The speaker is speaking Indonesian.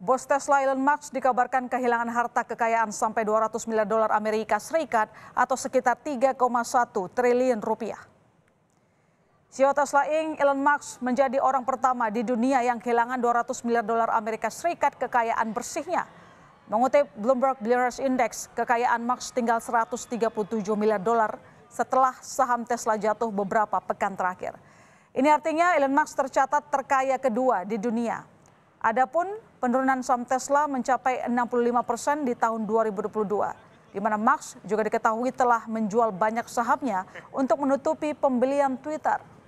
Bos Tesla Elon Musk dikabarkan kehilangan harta kekayaan sampai 200 miliar dolar Amerika Serikat atau sekitar 3,1 triliun rupiah. CEO Tesla Inc. Elon Musk menjadi orang pertama di dunia yang kehilangan 200 miliar dolar Amerika Serikat kekayaan bersihnya. Mengutip Bloomberg Billionaires Index, kekayaan Musk tinggal 137 miliar dolar setelah saham Tesla jatuh beberapa pekan terakhir. Ini artinya Elon Musk tercatat terkaya kedua di dunia Adapun penurunan saham Tesla mencapai 65 persen di tahun 2022, di mana Musk juga diketahui telah menjual banyak sahamnya untuk menutupi pembelian Twitter.